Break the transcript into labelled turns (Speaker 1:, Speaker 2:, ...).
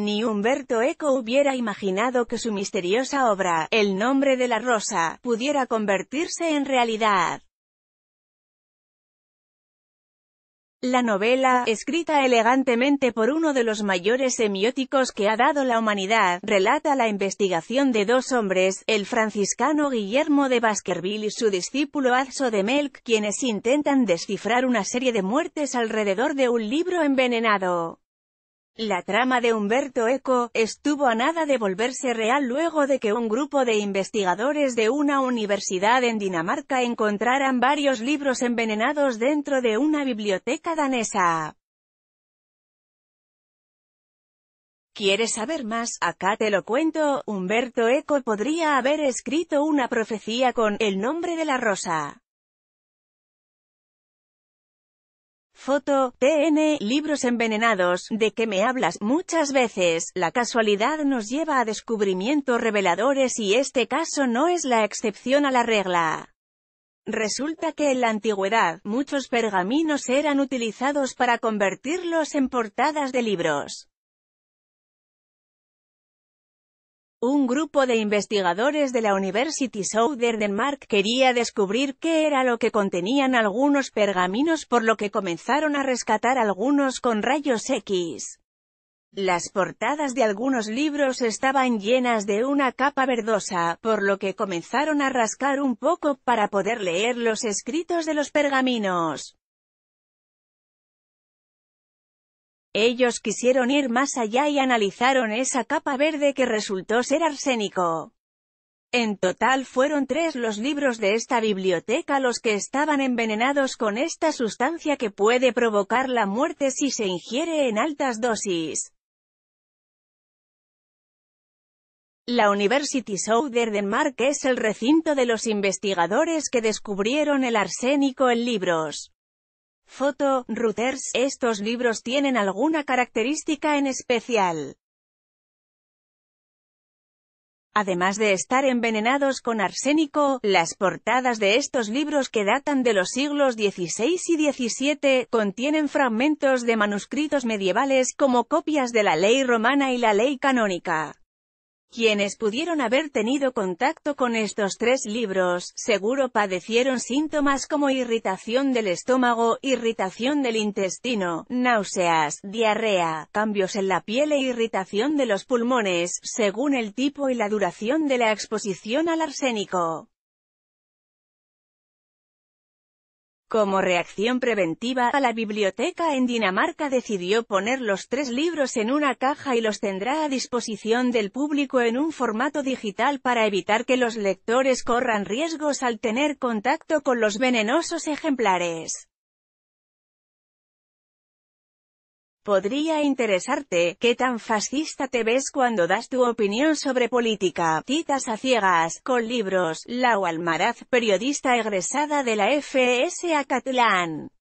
Speaker 1: Ni Humberto Eco hubiera imaginado que su misteriosa obra, El nombre de la rosa, pudiera convertirse en realidad. La novela, escrita elegantemente por uno de los mayores semióticos que ha dado la humanidad, relata la investigación de dos hombres, el franciscano Guillermo de Baskerville y su discípulo Adso de Melk, quienes intentan descifrar una serie de muertes alrededor de un libro envenenado. La trama de Humberto Eco, estuvo a nada de volverse real luego de que un grupo de investigadores de una universidad en Dinamarca encontraran varios libros envenenados dentro de una biblioteca danesa. ¿Quieres saber más? Acá te lo cuento, Humberto Eco podría haber escrito una profecía con «El nombre de la rosa». Foto, TN, libros envenenados, de que me hablas muchas veces, la casualidad nos lleva a descubrimientos reveladores y este caso no es la excepción a la regla. Resulta que en la antigüedad, muchos pergaminos eran utilizados para convertirlos en portadas de libros. Un grupo de investigadores de la University Southern Denmark quería descubrir qué era lo que contenían algunos pergaminos por lo que comenzaron a rescatar algunos con rayos X. Las portadas de algunos libros estaban llenas de una capa verdosa, por lo que comenzaron a rascar un poco para poder leer los escritos de los pergaminos. Ellos quisieron ir más allá y analizaron esa capa verde que resultó ser arsénico. En total fueron tres los libros de esta biblioteca los que estaban envenenados con esta sustancia que puede provocar la muerte si se ingiere en altas dosis. La University de Denmark es el recinto de los investigadores que descubrieron el arsénico en libros. Foto, Reuters, estos libros tienen alguna característica en especial. Además de estar envenenados con arsénico, las portadas de estos libros que datan de los siglos XVI y XVII, contienen fragmentos de manuscritos medievales como copias de la ley romana y la ley canónica. Quienes pudieron haber tenido contacto con estos tres libros, seguro padecieron síntomas como irritación del estómago, irritación del intestino, náuseas, diarrea, cambios en la piel e irritación de los pulmones, según el tipo y la duración de la exposición al arsénico. Como reacción preventiva, a la biblioteca en Dinamarca decidió poner los tres libros en una caja y los tendrá a disposición del público en un formato digital para evitar que los lectores corran riesgos al tener contacto con los venenosos ejemplares. podría interesarte, ¿qué tan fascista te ves cuando das tu opinión sobre política? Titas a ciegas, con libros, Lau Almaraz, periodista egresada de la FSA Catlán.